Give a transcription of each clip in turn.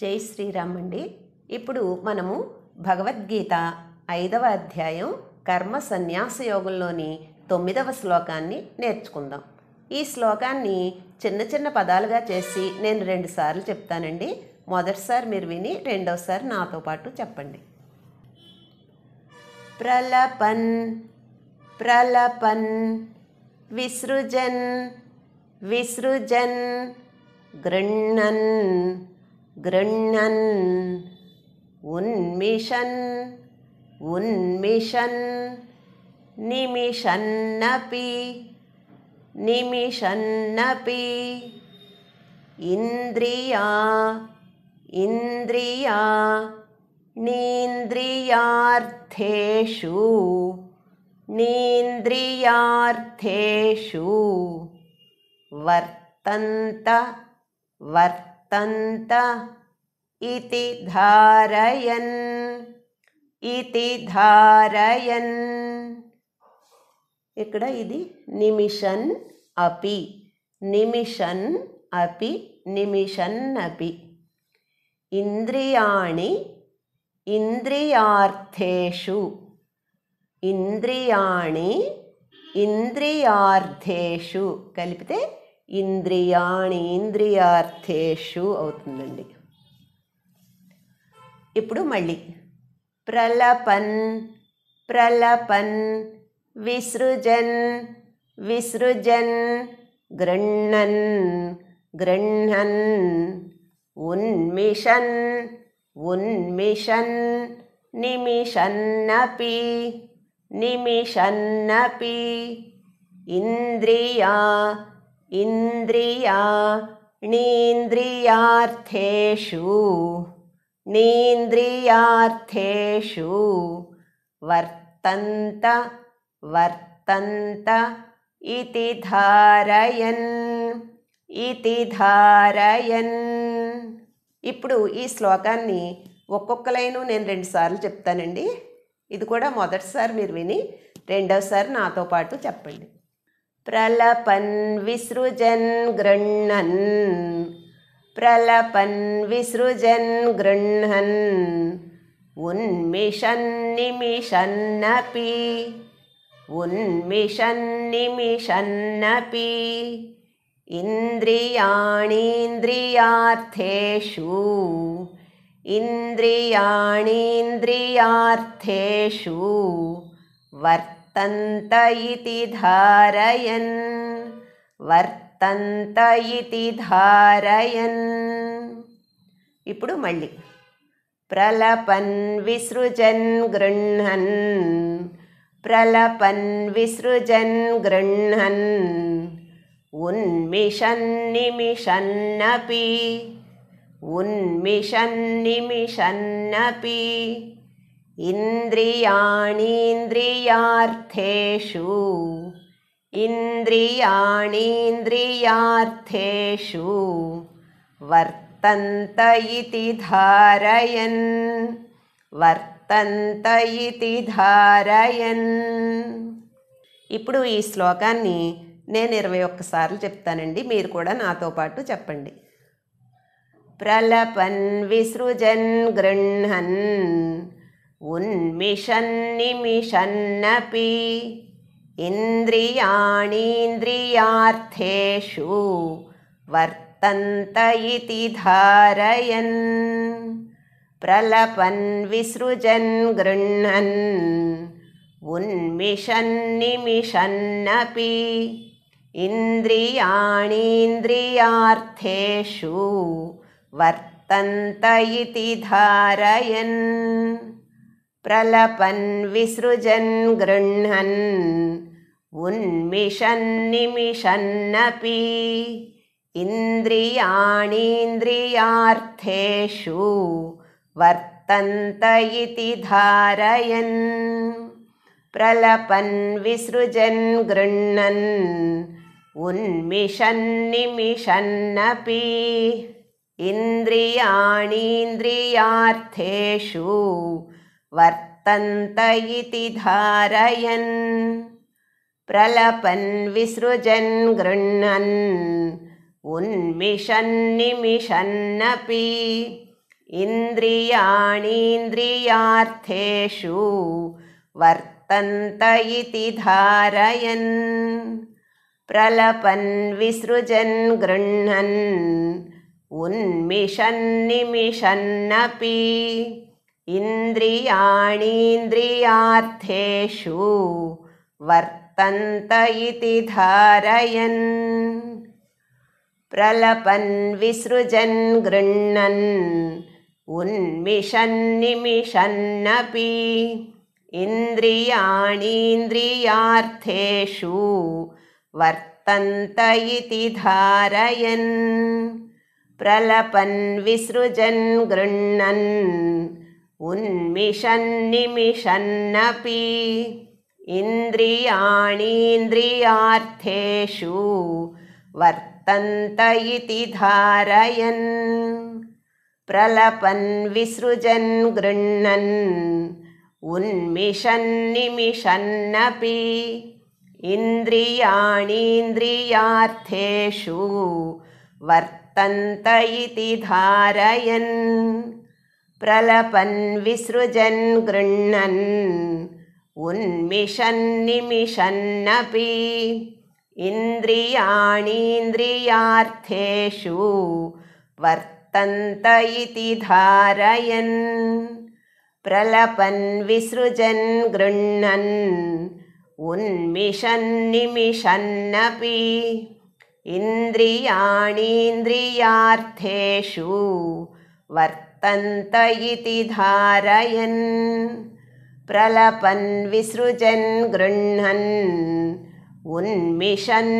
జై శ్రీరామ్ అండి ఇప్పుడు మనము భగవద్గీత ఐదవ అధ్యాయం కర్మ సన్యాస యోగంలోని తొమ్మిదవ శ్లోకాన్ని నేర్చుకుందాం ఈ శ్లోకాన్ని చిన్న చిన్న పదాలుగా చేసి నేను రెండుసార్లు చెప్తానండి మొదటిసారి మీరు విని రెండవసారి నాతో పాటు చెప్పండి ప్రలపన్ ప్రలపన్ విసృజన్ విసృజన్ గృణన్ गृह्णन् उन्मिषन् उन्मिषन् निमिषन्नपि निमिषन्नपि इन्द्रिया इन्द्रिया नीन्द्रियार्थेषु नीन्द्रियार्थेषु वर्तन्त वर्तन्त ఇతి ధారయన్ ఇతి ధారయన్ ఇక్కడ ఇది నిమిషన్ అపి నిమిషన్ అపి నిమిషన్ అపి ఇంద్రియాణి ఇంద్రియార్థేషు ఇంద్రియాణి ఇంద్రియార్థేషు కలిపితే ఇంద్రియాణి ఇంద్రియార్థేషు అవుతుందండి ఇప్పుడు మళ్ళీ ప్రలపన్ ప్రలపన్ విసృజన్ విసృజన్ గృహ్ణన్ గృహ్ణన్ ఉన్మిషన్ ఉన్మిషన్ నిమిషన్నపి నిమిషన్నపి ఇంద్రియా ఇంద్రియా णीन्द्रियार्थेषु నీంద్రియార్థేషు వర్తంత వర్తంత ఇతి ధారయన్ ఇతి ధారయన్ ఇప్పుడు ఈ శ్లోకాన్ని ఒక్కొక్క లైను నేను రెండుసార్లు చెప్తానండి ఇది కూడా మొదటిసారి మీరు విని రెండవసారి నాతో పాటు చెప్పండి ప్రలపన్ విసృజన్ గృణన్ प्रलपन् विसृजन् गृह्णन् उन्मिषन्निमिषन्नपि उन्मिषन्निमिषन्नपि इन्द्रियाणीन्द्रियार्थेषु इन्द्रियाणीन्द्रियार्थेषु वर्तन्त इति धारयन् तन्त इति धारयन् इडु मलि प्रलपन् विसृजन् गृह्णन् प्रलपन् विसृजन् गृह्णन् उन्मिषन्निमिषन्नपि उन्मिषन्निमिषन्नपि इन्द्रियाणीन्द्रियार्थेषु ఇంద్రియాణీంద్రియార్థేషు వర్తంత ఇది ధారయన్ వర్తంత ఇది ధారయన్ ఇప్పుడు ఈ శ్లోకాన్ని నేను ఇరవై ఒక్కసార్లు చెప్తానండి మీరు కూడా నాతో పాటు చెప్పండి ప్రలపన్ విసృజన్ గృహన్ ఉన్మిషన్ నిమిషన్నపి इन्द्रियाणीन्द्रियार्थेषु वर्तन्त इति धारयन् प्रलपन् विसृजन् गृह्णन् उन्मिषन्निमिषन्नपि इन्द्रियाणीन्द्रियार्थेषु वर्तन्त इति धारयन् प्रलपन् विसृजन् गृह्णन् उन्मिषन्निमिषन्नपि इन्द्रियाणीन्द्रियार्थेषु वर्तन्त इति धारयन् प्रलपन् विसृजन् गृह्णन् उन्मिषन्निमिषन्नपि इन्द्रियाणीन्द्रियार्थेषु वर्तन्त इति धारयन् प्रलपन् विसृजन् गृह्णन् निमिषन्नपि इन्द्रियाणीन्द्रियार्थेषु वर्तन्त इति धारयन् प्रलपन् विसृजन् गृह्णन् निमिषन्नपि इन्द्रियाणीन्द्रियार्थेषु वर्त तन्त इति धारयन् प्रलपन् विसृजन् गृह्णन् उन्मिषन्निमिषन्नपि इन्द्रियाणीन्द्रियार्थेषु वर्तन्त इति धारयन् प्रलपन् विसृजन् गृह्णन् उन्मिषन्निमिषन्नपि इन्द्रियाणीन्द्रियार्थेषु वर्तन्त इति धारयन् प्रलपन् विसृजन् गृह्णन् उन्मिषन्निमिषन्नपि इन्द्रियाणीन्द्रियार्थेषु वर्तन्त इति धारयन् प्रलपन् विसृजन् गृह्णन् उन्मिषन्निमिषन्नपि इन्द्रियाणीन्द्रियार्थेषु वर्तन्त इति धारयन् प्रलपन् विसृजन् गृह्णन् उन्मिषन्निमिषन्नपि इन्द्रियाणीन्द्रियार्थेषु वर्तन्त इति धारयन् प्रलपन् विसृजन् गृह्णन् निमिषन्नपि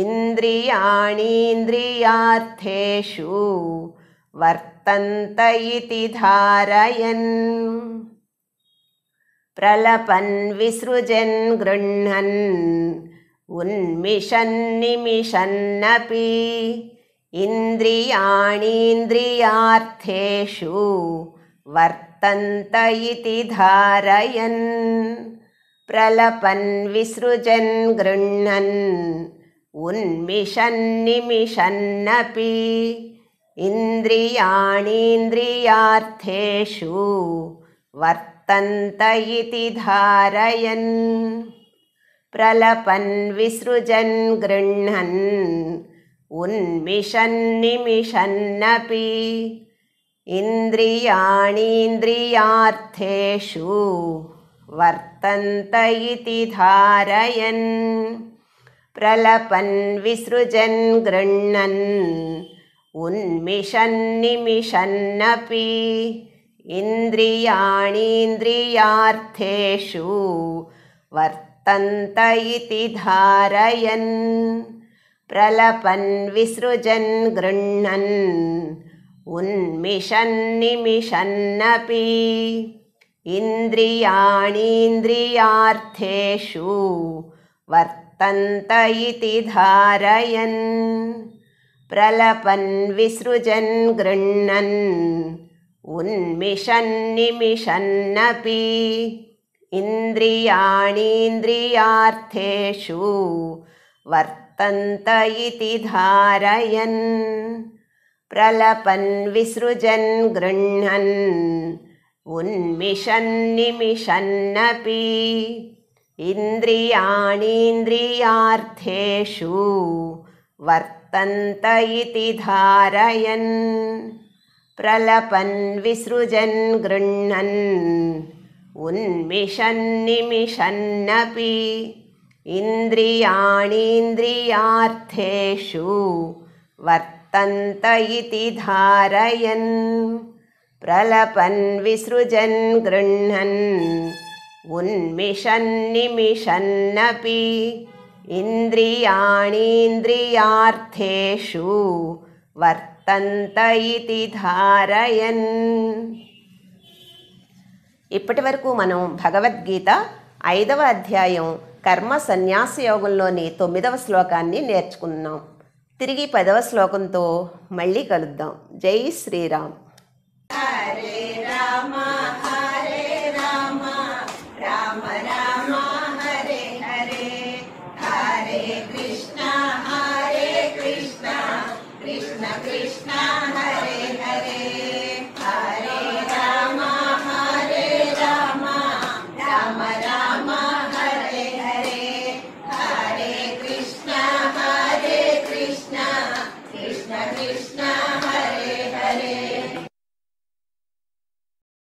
इन्द्रियाणीन्द्रियार्थेषु वर्तन्त इति धारयन् प्रलपन् विसृजन् गृह्णन् निमिषन्नपि इन्द्रियाणीन्द्रियार्थेषु वर्तन्त इति धारयन् प्रलपन् विसृजन् गृह्णन् उन्मिषन्निमिषन्नपि इन्द्रियाणीन्द्रियार्थेषु वर्तन्त इति धारयन् प्रलपन् विसृजन् गृह्णन् उन्मिषन्निमिषन्नपि इन्द्रियाणीन्द्रियार्थेषु वर्तन्त इति धारयन् प्रलपन् विसृजन् गृह्णन् उन्मिषन्निमिषन्नपि इन्द्रियाणीन्द्रियार्थेषु वर्तन्त इति धारयन् प्रलपन् विसृजन् गृह्णन् उन्मिषन्निमिषन्नपि इन्द्रियाणीन्द्रियार्थेषु वर्तन्त इति धारयन् प्रलपन् विसृजन् गृह्णन् उन्मिषन्निमिषन्नपि इन्द्रियाणीन्द्रियार्थेषु वर्तन्त इति धारयन् प्रलपन् विसृजन् गृह्णन् निमिषन्नपि इन्द्रियाणीन्द्रियार्थेषु वर्तन्त इति धारयन् प्रलपन् विसृजन् गृह्णन् निमिषन्नपि इन्द्रियाणीन्द्रियार्थेषु वर्त ఇది ధారయన్ ప్రలపన్ విసృజన్ గృహన్ ఉన్మిషన్ उन्मिषन्निमिषन्नपि इन्द्रियाणीन्द्रियार्थेषु వర్తంత ఇది ధారయన్ ఇప్పటి వరకు మనం భగవద్గీత ఐదవ అధ్యాయం కర్మ సన్యాస యోగంలోని తొమ్మిదవ శ్లోకాన్ని నేర్చుకున్నాం తిరిగి పదవ శ్లోకంతో మళ్ళీ కలుద్దాం జై శ్రీరామ్ హరే రామా